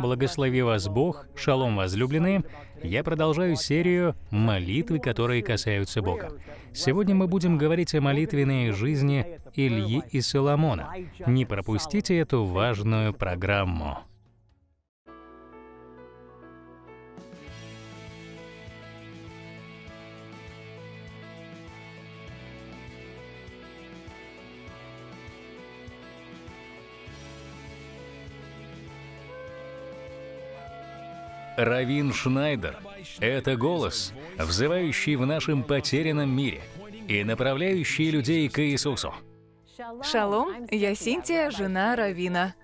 Благослови вас Бог, шалом, возлюбленные. Я продолжаю серию «Молитвы, которые касаются Бога». Сегодня мы будем говорить о молитвенной жизни Ильи и Соломона. Не пропустите эту важную программу. Равин Шнайдер. Это голос, взывающий в нашем потерянном мире и направляющий людей к Иисусу. Шалом, я Синтия, жена Равина.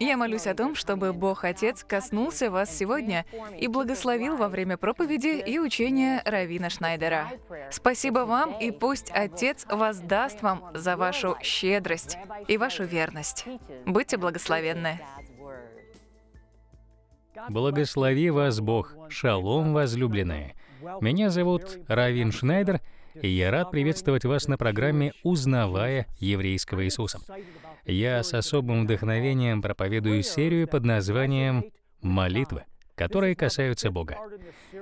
Я молюсь о том, чтобы Бог Отец коснулся вас сегодня и благословил во время проповеди и учения Равина Шнайдера. Спасибо вам, и пусть Отец воздаст вам за вашу щедрость и вашу верность. Будьте благословенны. Благослови вас Бог. Шалом, возлюбленные. Меня зовут Равин Шнайдер, и я рад приветствовать вас на программе «Узнавая еврейского Иисуса». Я с особым вдохновением проповедую серию под названием «Молитвы», которые касаются Бога.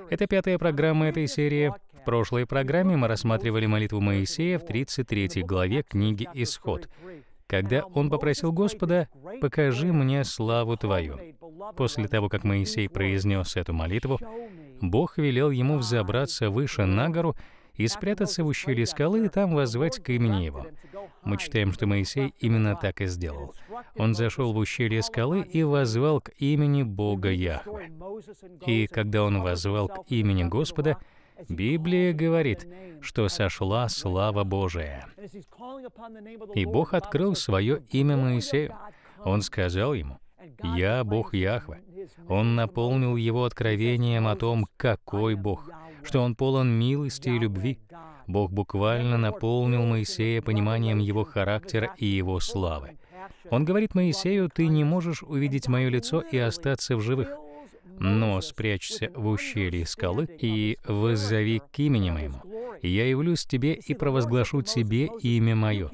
Это пятая программа этой серии. В прошлой программе мы рассматривали молитву Моисея в 33 главе книги «Исход», когда он попросил Господа, «Покажи мне славу Твою». После того, как Моисей произнес эту молитву, Бог велел ему взобраться выше на гору и спрятаться в ущелье скалы и там возвать к имени его. Мы читаем, что Моисей именно так и сделал. Он зашел в ущелье скалы и возвал к имени Бога Яхве. И когда он возвал к имени Господа, Библия говорит, что сошла слава Божия. И Бог открыл свое имя Моисею. Он сказал ему, «Я Бог Яхве». Он наполнил его откровением о том, какой Бог, что он полон милости и любви. Бог буквально наполнил Моисея пониманием его характера и его славы. Он говорит Моисею, «Ты не можешь увидеть мое лицо и остаться в живых» но спрячься в ущелье скалы и воззови к имени моему. я явлюсь тебе и провозглашу тебе имя мое».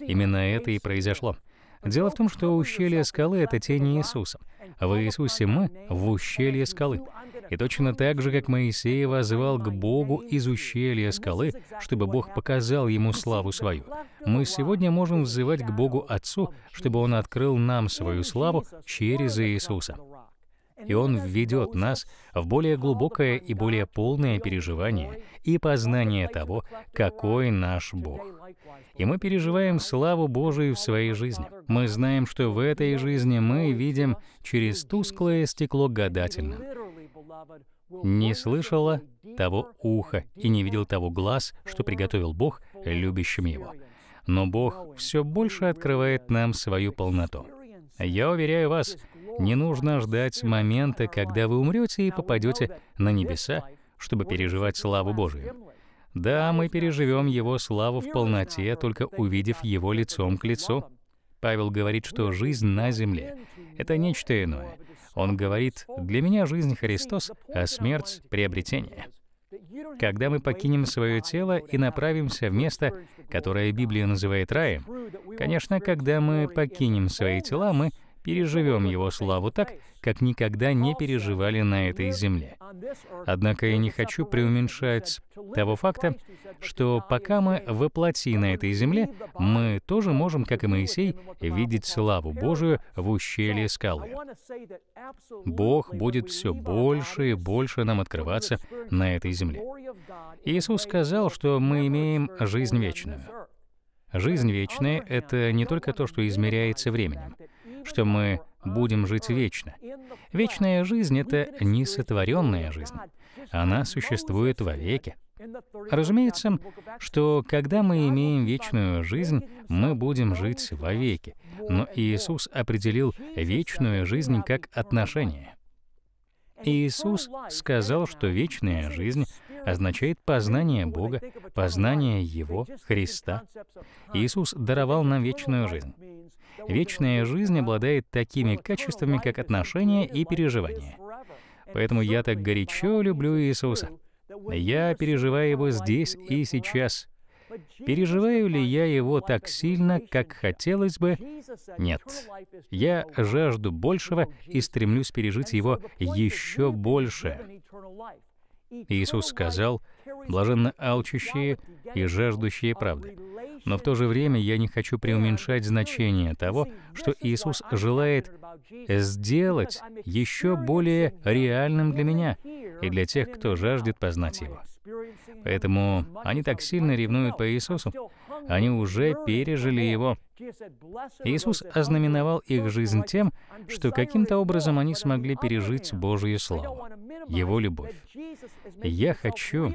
Именно это и произошло. Дело в том, что ущелье скалы — это тень Иисуса. В Иисусе мы — в ущелье скалы. И точно так же, как Моисей возвал к Богу из ущелья скалы, чтобы Бог показал ему славу свою, мы сегодня можем взывать к Богу Отцу, чтобы Он открыл нам свою славу через Иисуса и Он введет нас в более глубокое и более полное переживание и познание того, какой наш Бог. И мы переживаем славу Божию в своей жизни. Мы знаем, что в этой жизни мы видим через тусклое стекло гадательно. «Не слышало того уха и не видел того глаз, что приготовил Бог любящим его». Но Бог все больше открывает нам свою полноту. Я уверяю вас, не нужно ждать момента, когда вы умрете и попадете на небеса, чтобы переживать славу Божию. Да, мы переживем Его славу в полноте, только увидев Его лицом к лицу. Павел говорит, что жизнь на земле — это нечто иное. Он говорит, «Для меня жизнь — Христос, а смерть — приобретение». Когда мы покинем свое тело и направимся в место, которое Библия называет раем, конечно, когда мы покинем свои тела, мы переживем Его славу так, как никогда не переживали на этой земле. Однако я не хочу преуменьшать того факта, что пока мы воплоти на этой земле, мы тоже можем, как и Моисей, видеть славу Божию в ущелье скалы. Бог будет все больше и больше нам открываться на этой земле. Иисус сказал, что мы имеем жизнь вечную. Жизнь вечная — это не только то, что измеряется временем что мы будем жить вечно. Вечная жизнь — это несотворенная жизнь. Она существует вовеки. Разумеется, что когда мы имеем вечную жизнь, мы будем жить вовеки. Но Иисус определил вечную жизнь как отношение. Иисус сказал, что вечная жизнь означает познание Бога, познание Его, Христа. Иисус даровал нам вечную жизнь. Вечная жизнь обладает такими качествами, как отношения и переживания. Поэтому я так горячо люблю Иисуса. Я переживаю Его здесь и сейчас. Переживаю ли я Его так сильно, как хотелось бы? Нет. Я жажду большего и стремлюсь пережить Его еще больше. Иисус сказал, «Блаженно алчущие и жаждущие правды, но в то же время я не хочу преуменьшать значение того, что Иисус желает сделать еще более реальным для меня и для тех, кто жаждет познать Его. Поэтому они так сильно ревнуют по Иисусу, они уже пережили его. Иисус ознаменовал их жизнь тем, что каким-то образом они смогли пережить Божью славу, Его любовь. Я хочу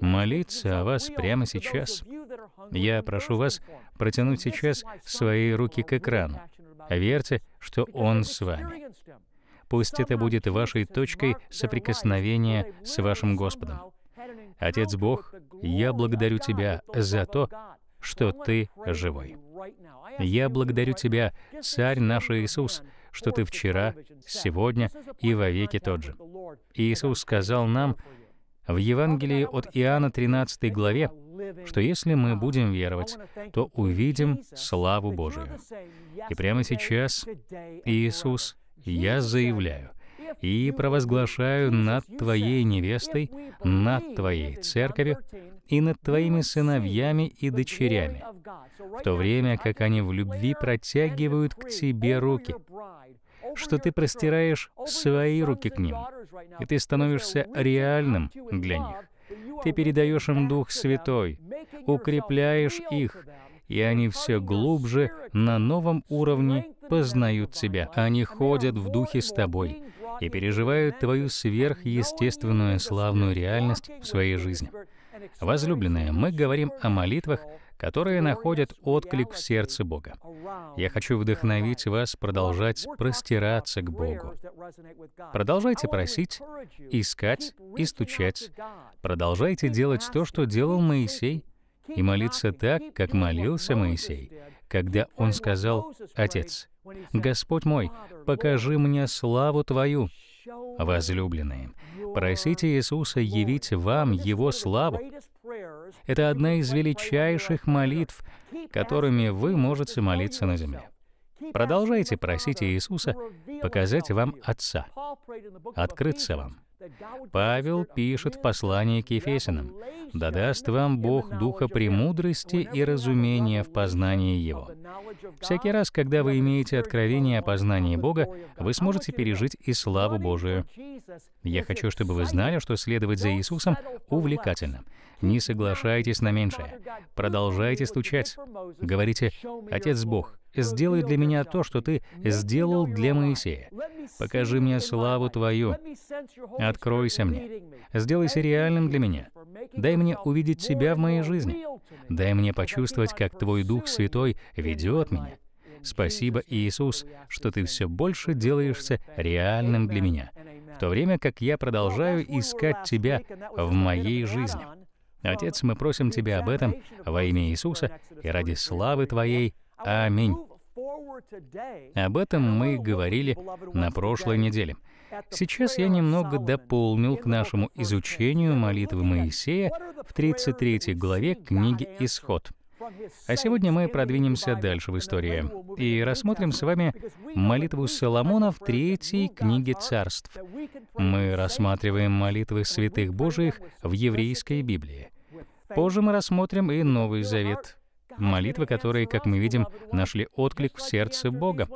молиться о вас прямо сейчас. Я прошу вас протянуть сейчас свои руки к экрану. Верьте, что Он с вами. Пусть это будет вашей точкой соприкосновения с вашим Господом. Отец Бог, я благодарю Тебя за то, что Ты живой. Я благодарю Тебя, Царь наш Иисус, что Ты вчера, сегодня и вовеки тот же. Иисус сказал нам в Евангелии от Иоанна 13 главе, что если мы будем веровать, то увидим славу Божию. И прямо сейчас, Иисус, я заявляю и провозглашаю над Твоей невестой, над Твоей церковью, и над твоими сыновьями и дочерями, в то время как они в любви протягивают к тебе руки, что ты простираешь свои руки к ним, и ты становишься реальным для них. Ты передаешь им Дух Святой, укрепляешь их, и они все глубже на новом уровне познают тебя. Они ходят в духе с тобой и переживают твою сверхъестественную славную реальность в своей жизни. Возлюбленные, мы говорим о молитвах, которые находят отклик в сердце Бога. Я хочу вдохновить вас продолжать простираться к Богу. Продолжайте просить, искать и стучать. Продолжайте делать то, что делал Моисей, и молиться так, как молился Моисей, когда он сказал «Отец, Господь мой, покажи мне славу Твою». Возлюбленные, Просите Иисуса явить вам Его славу. Это одна из величайших молитв, которыми вы можете молиться на земле. Продолжайте просить Иисуса показать вам Отца, открыться вам. Павел пишет в послании к Ефесиным, «Да даст вам Бог духа премудрости и разумения в познании Его». Всякий раз, когда вы имеете откровение о познании Бога, вы сможете пережить и славу Божию. Я хочу, чтобы вы знали, что следовать за Иисусом увлекательно. Не соглашайтесь на меньшее. Продолжайте стучать. Говорите, «Отец Бог, сделай для меня то, что ты сделал для Моисея. Покажи мне славу Твою. Откройся мне. Сделайся реальным для меня. Дай мне увидеть Тебя в моей жизни. Дай мне почувствовать, как Твой Дух Святой ведет меня. Спасибо, Иисус, что Ты все больше делаешься реальным для меня, в то время как я продолжаю искать Тебя в моей жизни. Отец, мы просим Тебя об этом во имя Иисуса и ради славы Твоей. Аминь. Об этом мы говорили на прошлой неделе. Сейчас я немного дополнил к нашему изучению молитвы Моисея в 33 главе книги «Исход». А сегодня мы продвинемся дальше в истории и рассмотрим с вами молитву Соломона в третьей книге царств. Мы рассматриваем молитвы святых Божиих в еврейской Библии. Позже мы рассмотрим и Новый Завет — молитвы, которые, как мы видим, нашли отклик в сердце Бога.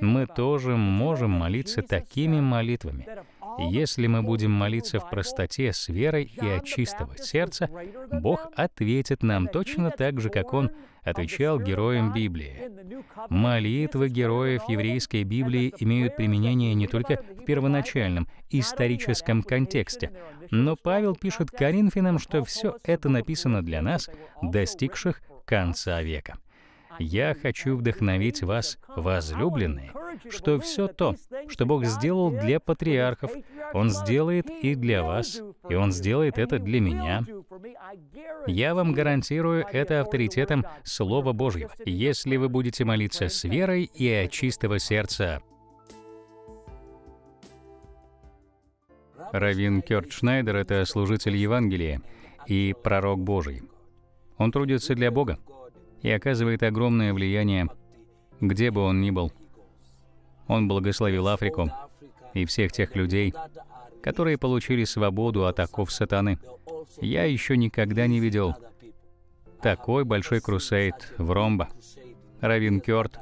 Мы тоже можем молиться такими молитвами. Если мы будем молиться в простоте, с верой и от чистого сердца, Бог ответит нам точно так же, как Он отвечал героям Библии. Молитвы героев еврейской Библии имеют применение не только в первоначальном историческом контексте, но Павел пишет Коринфянам, что все это написано для нас, достигших конца века. А я хочу вдохновить вас, возлюбленные, что все то, что Бог сделал для патриархов, Он сделает и для вас, и Он сделает это для меня. Я вам гарантирую это авторитетом Слова Божьего, если вы будете молиться с верой и от чистого сердца. Равин Кёрт Шнайдер — это служитель Евангелия и пророк Божий. Он трудится для Бога и оказывает огромное влияние, где бы он ни был. Он благословил Африку и всех тех людей, которые получили свободу от оков сатаны. Я еще никогда не видел такой большой крусейд в Ромбо. Равин Кёрт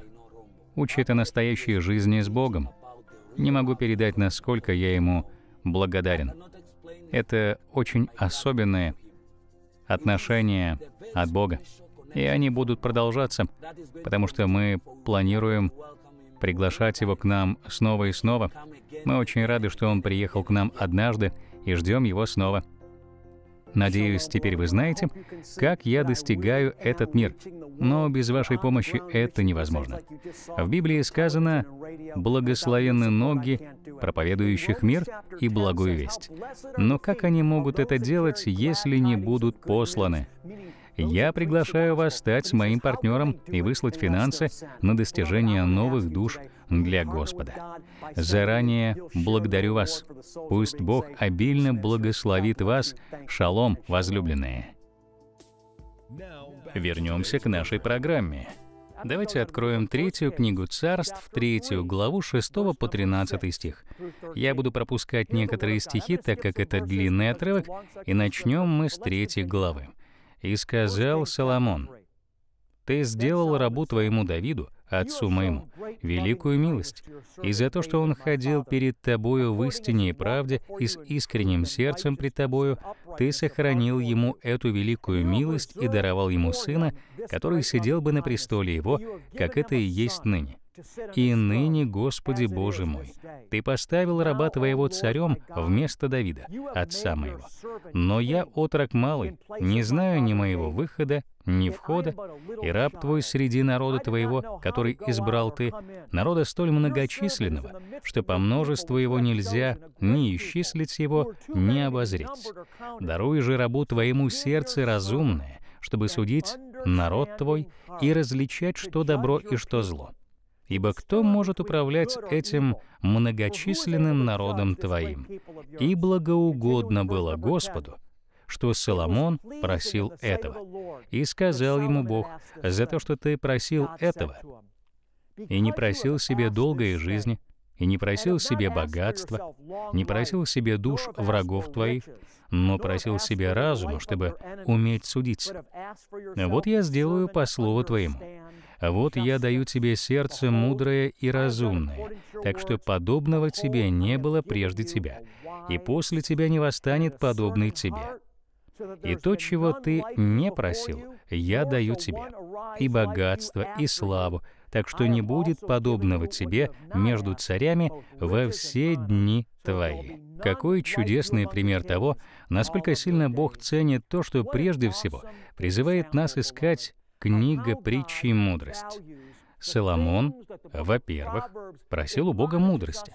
учит о настоящей жизни с Богом. Не могу передать, насколько я ему благодарен. Это очень особенное отношения от Бога. И они будут продолжаться, потому что мы планируем приглашать Его к нам снова и снова. Мы очень рады, что Он приехал к нам однажды и ждем Его снова. Надеюсь, теперь вы знаете, как я достигаю этот мир. Но без вашей помощи это невозможно. В Библии сказано «благословенны ноги проповедующих мир и благую весть». Но как они могут это делать, если не будут посланы? Я приглашаю вас стать моим партнером и выслать финансы на достижение новых душ – для Господа. Заранее благодарю вас. Пусть Бог обильно благословит вас. Шалом, возлюбленные. Вернемся к нашей программе. Давайте откроем третью книгу царств, третью главу 6 по 13 стих. Я буду пропускать некоторые стихи, так как это длинный отрывок, и начнем мы с третьей главы. «И сказал Соломон, «Ты сделал рабу твоему Давиду Отцу моему, великую милость, и за то, что Он ходил перед Тобою в истине и правде, и с искренним сердцем пред Тобою, Ты сохранил Ему эту великую милость и даровал Ему Сына, который сидел бы на престоле Его, как это и есть ныне. И ныне, Господи Боже мой, Ты поставил раба Твоего царем вместо Давида, отца моего. Но я, отрок малый, не знаю ни моего выхода, ни входа, и раб Твой среди народа Твоего, который избрал Ты, народа столь многочисленного, что по множеству его нельзя ни исчислить его, ни обозреть. Даруй же рабу Твоему сердце разумное, чтобы судить народ Твой и различать, что добро и что зло Ибо кто может управлять этим многочисленным народом Твоим? И благоугодно было Господу, что Соломон просил этого. И сказал ему Бог, «За то, что ты просил этого, и не просил себе долгой жизни, и не просил себе богатства, не просил себе душ врагов твоих, но просил себе разума, чтобы уметь судить. Вот я сделаю по слову твоему. «Вот я даю тебе сердце мудрое и разумное, так что подобного тебе не было прежде тебя, и после тебя не восстанет подобный тебе». И то, чего ты не просил, я даю тебе, и богатство, и славу, так что не будет подобного тебе между царями во все дни твои. Какой чудесный пример того, насколько сильно Бог ценит то, что прежде всего призывает нас искать Книга притчи и мудрость. Соломон, во-первых, просил у Бога мудрости.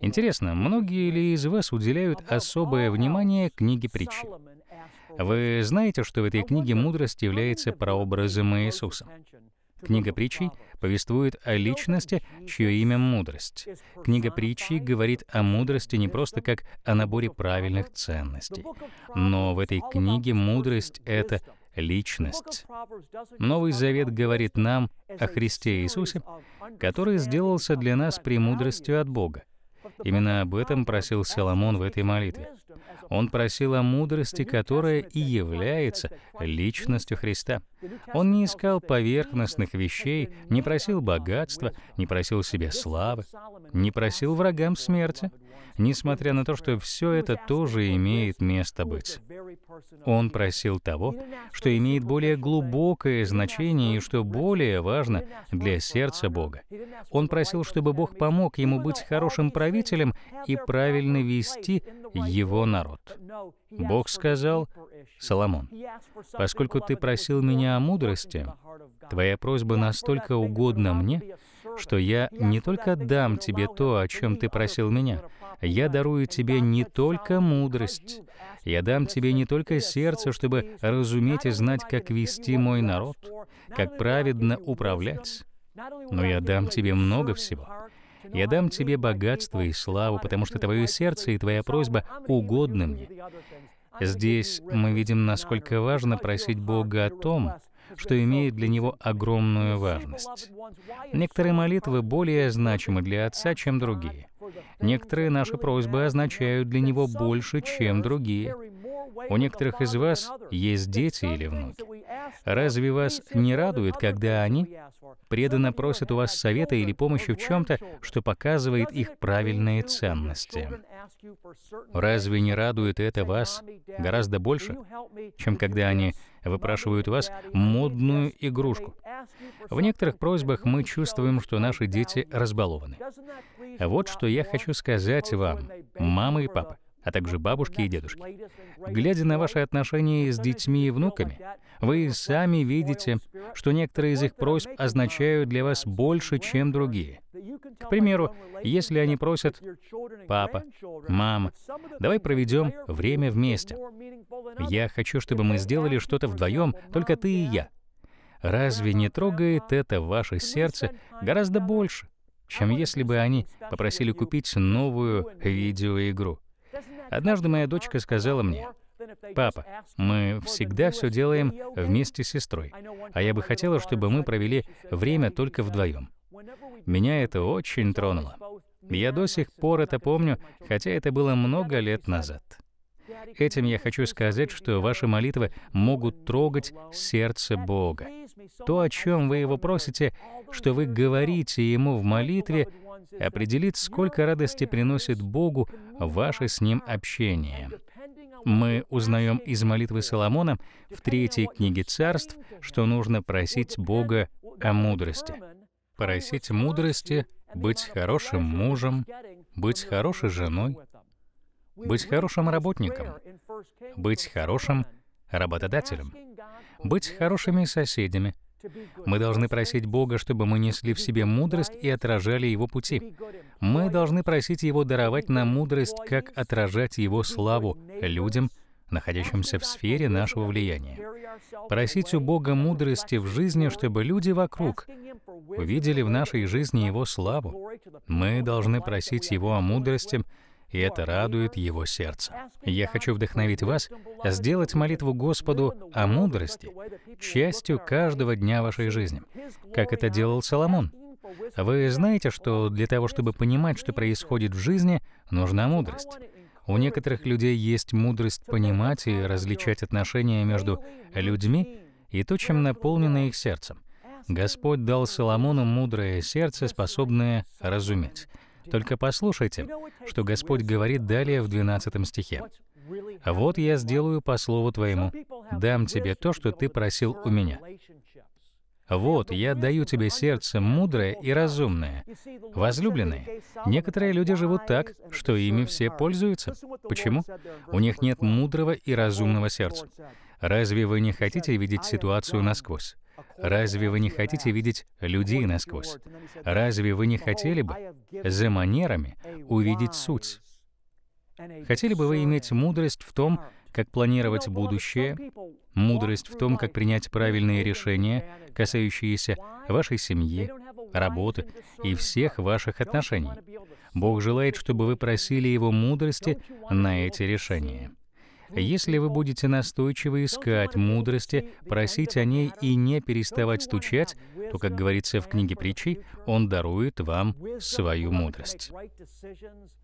Интересно, многие ли из вас уделяют особое внимание книге притчи? Вы знаете, что в этой книге мудрость является прообразом Иисуса. Книга притчей повествует о личности, чье имя — мудрость. Книга притчей говорит о мудрости не просто как о наборе правильных ценностей, но в этой книге мудрость — это личность. Новый Завет говорит нам о Христе Иисусе, который сделался для нас премудростью от Бога, Именно об этом просил Соломон в этой молитве. Он просил о мудрости, которая и является личностью Христа. Он не искал поверхностных вещей, не просил богатства, не просил себе славы, не просил врагам смерти, несмотря на то, что все это тоже имеет место быть. Он просил того, что имеет более глубокое значение и что более важно для сердца Бога. Он просил, чтобы Бог помог ему быть хорошим правителем, правителем и правильно вести его народ. Бог сказал, Соломон, поскольку ты просил меня о мудрости, твоя просьба настолько угодна мне, что я не только дам тебе то, о чем ты просил меня, я дарую тебе не только мудрость, я дам тебе не только сердце, чтобы разуметь и знать, как вести мой народ, как праведно управлять, но я дам тебе много всего. Я дам тебе богатство и славу, потому что твое сердце и твоя просьба угодны мне. Здесь мы видим, насколько важно просить Бога о том, что имеет для него огромную важность. Некоторые молитвы более значимы для Отца, чем другие. Некоторые наши просьбы означают для него больше, чем другие. У некоторых из вас есть дети или внуки. Разве вас не радует, когда они преданно просят у вас совета или помощи в чем-то, что показывает их правильные ценности? Разве не радует это вас гораздо больше, чем когда они выпрашивают у вас модную игрушку? В некоторых просьбах мы чувствуем, что наши дети разбалованы. Вот что я хочу сказать вам, мама и папа а также бабушки и дедушки. Глядя на ваши отношения с детьми и внуками, вы сами видите, что некоторые из их просьб означают для вас больше, чем другие. К примеру, если они просят «Папа, мама, давай проведем время вместе. Я хочу, чтобы мы сделали что-то вдвоем, только ты и я». Разве не трогает это ваше сердце гораздо больше, чем если бы они попросили купить новую видеоигру? Однажды моя дочка сказала мне, «Папа, мы всегда все делаем вместе с сестрой, а я бы хотела, чтобы мы провели время только вдвоем». Меня это очень тронуло. Я до сих пор это помню, хотя это было много лет назад. Этим я хочу сказать, что ваши молитвы могут трогать сердце Бога. То, о чем вы его просите, что вы говорите ему в молитве, определит, сколько радости приносит Богу ваше с ним общение мы узнаем из молитвы Соломона в третьей книге царств, что нужно просить Бога о мудрости. Просить мудрости, быть хорошим мужем, быть хорошей женой, быть хорошим работником, быть хорошим работодателем, быть хорошими соседями — мы должны просить Бога, чтобы мы несли в себе мудрость и отражали Его пути. Мы должны просить Его даровать нам мудрость, как отражать Его славу людям, находящимся в сфере нашего влияния. Просить у Бога мудрости в жизни, чтобы люди вокруг увидели в нашей жизни Его славу. Мы должны просить Его о мудрости, и это радует его сердце. Я хочу вдохновить вас сделать молитву Господу о мудрости частью каждого дня вашей жизни, как это делал Соломон. Вы знаете, что для того, чтобы понимать, что происходит в жизни, нужна мудрость. У некоторых людей есть мудрость понимать и различать отношения между людьми и то, чем наполнено их сердцем. Господь дал Соломону мудрое сердце, способное разуметь. Только послушайте, что Господь говорит далее в 12 стихе. «Вот я сделаю по слову твоему, дам тебе то, что ты просил у меня». «Вот, я даю тебе сердце мудрое и разумное». Возлюбленные, некоторые люди живут так, что ими все пользуются. Почему? У них нет мудрого и разумного сердца. Разве вы не хотите видеть ситуацию насквозь? Разве вы не хотите видеть людей насквозь? Разве вы не хотели бы за манерами увидеть суть? Хотели бы вы иметь мудрость в том, как планировать будущее, мудрость в том, как принять правильные решения, касающиеся вашей семьи, работы и всех ваших отношений. Бог желает, чтобы вы просили Его мудрости на эти решения. Если вы будете настойчиво искать мудрости, просить о ней и не переставать стучать, то, как говорится в книге притчей, Он дарует вам свою мудрость.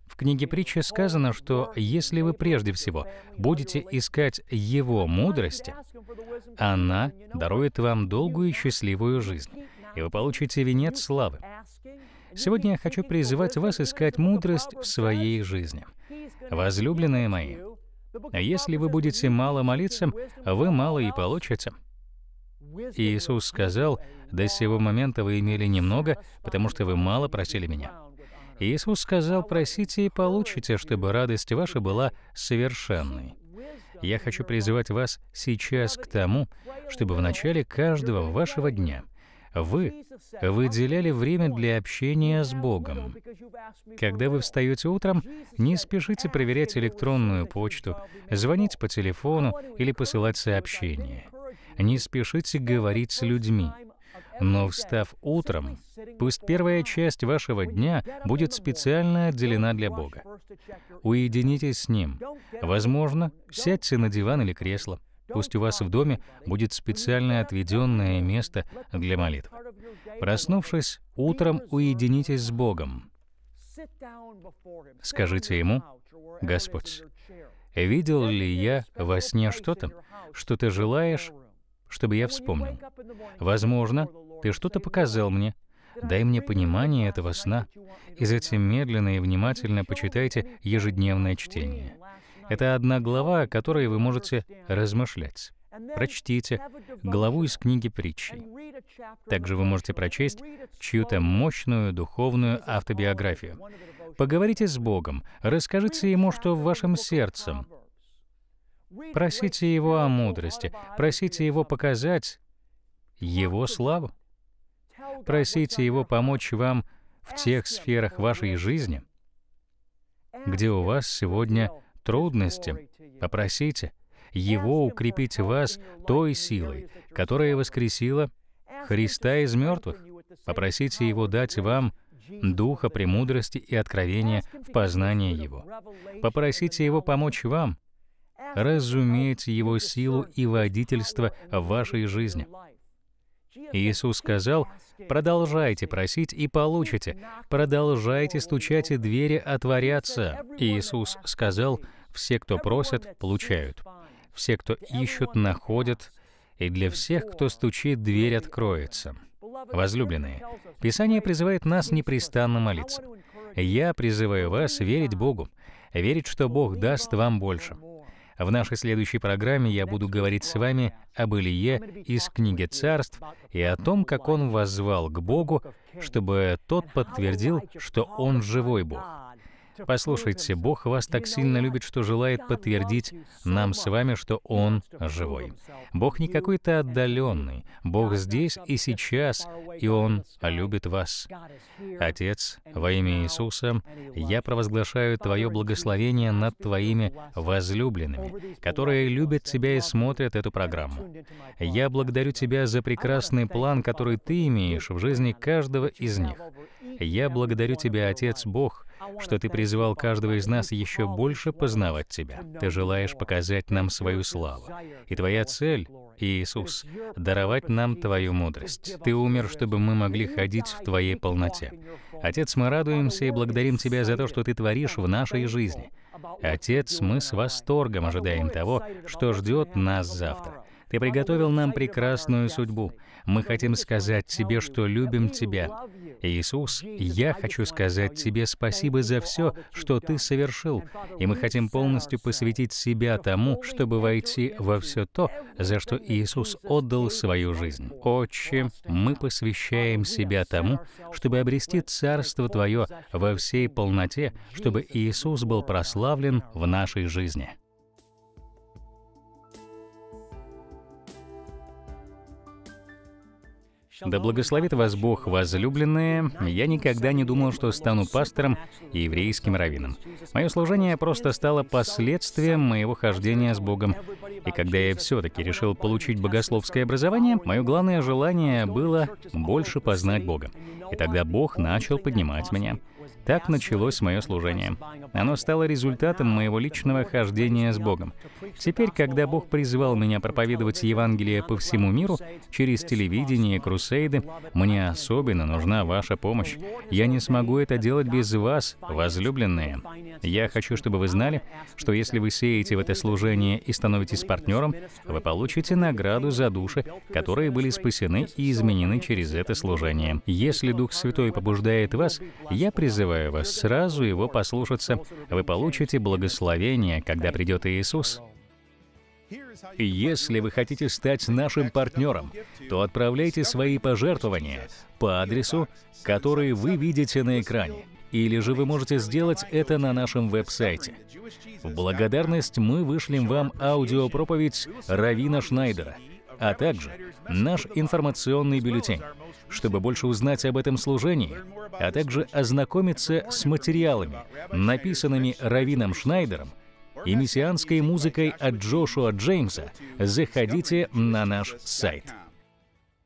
В книге притчи сказано, что если вы прежде всего будете искать Его мудрости, она дарует вам долгую и счастливую жизнь, и вы получите венец славы. Сегодня я хочу призывать вас искать мудрость в своей жизни. Возлюбленные мои, если вы будете мало молиться, вы мало и получите. Иисус сказал, «До сего момента вы имели немного, потому что вы мало просили Меня». Иисус сказал, «Просите и получите, чтобы радость ваша была совершенной». Я хочу призывать вас сейчас к тому, чтобы в начале каждого вашего дня вы выделяли время для общения с Богом. Когда вы встаете утром, не спешите проверять электронную почту, звонить по телефону или посылать сообщения. Не спешите говорить с людьми. Но встав утром, пусть первая часть вашего дня будет специально отделена для Бога. Уединитесь с Ним. Возможно, сядьте на диван или кресло. Пусть у вас в доме будет специальное отведенное место для молитвы. Проснувшись, утром уединитесь с Богом. Скажите Ему, «Господь, видел ли я во сне что-то, что Ты желаешь, чтобы я вспомнил? Возможно, Ты что-то показал мне, Дай мне понимание этого сна, и затем медленно и внимательно почитайте ежедневное чтение. Это одна глава, о которой вы можете размышлять. Прочтите главу из книги притчи. Также вы можете прочесть чью-то мощную духовную автобиографию. Поговорите с Богом, расскажите Ему, что в вашем сердце. Просите Его о мудрости, просите Его показать Его славу. Просите Его помочь вам в тех сферах вашей жизни, где у вас сегодня трудности, попросите Его укрепить вас той силой, которая воскресила Христа из мертвых. Попросите Его дать вам духа премудрости и откровения в познании Его. Попросите Его помочь вам разуметь Его силу и водительство в вашей жизни. Иисус сказал, «Продолжайте просить и получите, продолжайте стучать, и двери отворятся». Иисус сказал, «Все, кто просят, получают. Все, кто ищут, находят, и для всех, кто стучит, дверь откроется». Возлюбленные, Писание призывает нас непрестанно молиться. Я призываю вас верить Богу, верить, что Бог даст вам больше. В нашей следующей программе я буду говорить с вами об Илье из книги «Царств» и о том, как он воззвал к Богу, чтобы тот подтвердил, что он живой Бог. Послушайте, Бог вас так сильно любит, что желает подтвердить нам с вами, что Он живой. Бог не какой-то отдаленный. Бог здесь и сейчас, и Он любит вас. Отец, во имя Иисуса, я провозглашаю Твое благословение над Твоими возлюбленными, которые любят Тебя и смотрят эту программу. Я благодарю Тебя за прекрасный план, который Ты имеешь в жизни каждого из них. Я благодарю Тебя, Отец Бог, что Ты призвал каждого из нас еще больше познавать Тебя. Ты желаешь показать нам свою славу. И Твоя цель, Иисус, даровать нам Твою мудрость. Ты умер, чтобы мы могли ходить в Твоей полноте. Отец, мы радуемся и благодарим Тебя за то, что Ты творишь в нашей жизни. Отец, мы с восторгом ожидаем того, что ждет нас завтра. Ты приготовил нам прекрасную судьбу. Мы хотим сказать Тебе, что любим Тебя. Иисус, я хочу сказать тебе спасибо за все, что ты совершил, и мы хотим полностью посвятить себя тому, чтобы войти во все то, за что Иисус отдал свою жизнь. Отче, мы посвящаем себя тому, чтобы обрести Царство Твое во всей полноте, чтобы Иисус был прославлен в нашей жизни. Да благословит вас Бог, возлюбленные. Я никогда не думал, что стану пастором и еврейским раввином. Мое служение просто стало последствием моего хождения с Богом. И когда я все-таки решил получить богословское образование, мое главное желание было больше познать Бога. И тогда Бог начал поднимать меня. Так началось мое служение. Оно стало результатом моего личного хождения с Богом. Теперь, когда Бог призвал меня проповедовать Евангелие по всему миру, через телевидение и крусейды, мне особенно нужна ваша помощь. Я не смогу это делать без вас, возлюбленные. Я хочу, чтобы вы знали, что если вы сеете в это служение и становитесь партнером, вы получите награду за души, которые были спасены и изменены через это служение. Если Дух Святой побуждает вас, я призываю призываю вас сразу его послушаться. Вы получите благословение, когда придет Иисус. И если вы хотите стать нашим партнером, то отправляйте свои пожертвования по адресу, который вы видите на экране. Или же вы можете сделать это на нашем веб-сайте. В благодарность мы вышлем вам аудиопроповедь Равина Шнайдера – а также наш информационный бюллетень, чтобы больше узнать об этом служении, а также ознакомиться с материалами, написанными Равином Шнайдером и мессианской музыкой от Джошуа Джеймса, заходите на наш сайт.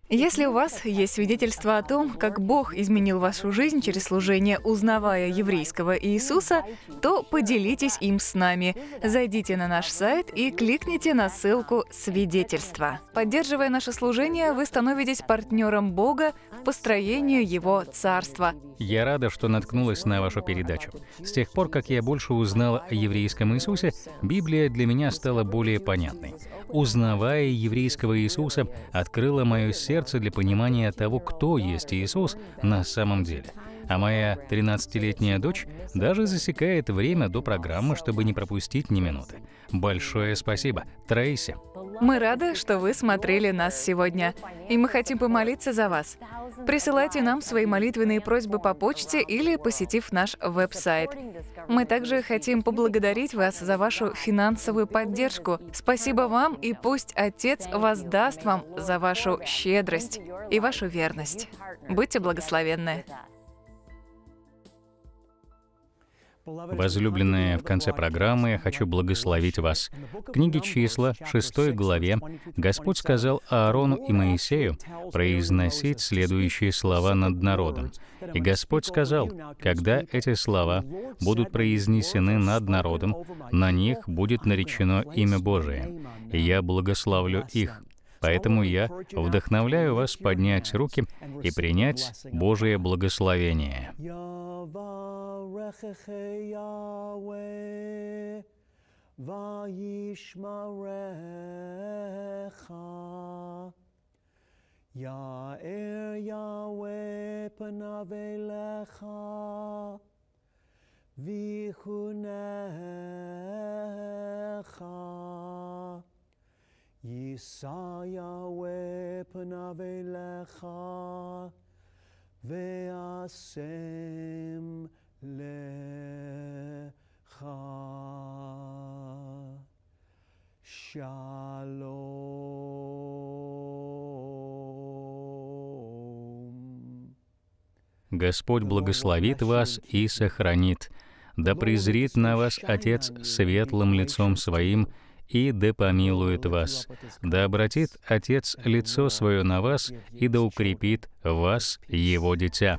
Если у вас есть свидетельство о том, как Бог изменил вашу жизнь через служение, узнавая еврейского Иисуса, то поделитесь им с нами. Зайдите на наш сайт и кликните на ссылку «Свидетельство». Поддерживая наше служение, вы становитесь партнером Бога в построении Его Царства. Я рада, что наткнулась на вашу передачу. С тех пор, как я больше узнала о еврейском Иисусе, Библия для меня стала более понятной. Узнавая еврейского Иисуса, открыла мое сердце сердце для понимания того, кто есть Иисус на самом деле. А моя 13-летняя дочь даже засекает время до программы, чтобы не пропустить ни минуты. Большое спасибо, Трейси. Мы рады, что вы смотрели нас сегодня, и мы хотим помолиться за вас. Присылайте нам свои молитвенные просьбы по почте или посетив наш веб-сайт. Мы также хотим поблагодарить вас за вашу финансовую поддержку. Спасибо вам, и пусть Отец воздаст вам за вашу щедрость и вашу верность. Будьте благословенны. Возлюбленные, в конце программы я хочу благословить вас. В книге числа, 6 главе, Господь сказал Аарону и Моисею произносить следующие слова над народом. И Господь сказал, когда эти слова будут произнесены над народом, на них будет наречено имя Божие, и я благословлю их. Поэтому я вдохновляю вас поднять руки и принять Божие благословение. יאר יהוה פניו אליך, ויחונך. יישא יהוה פניו אליך ואשם לך Господь благословит вас и сохранит, да презрит на вас Отец светлым лицом Своим, и да помилует вас. Да обратит Отец лицо свое на вас и да укрепит вас, Его дитя».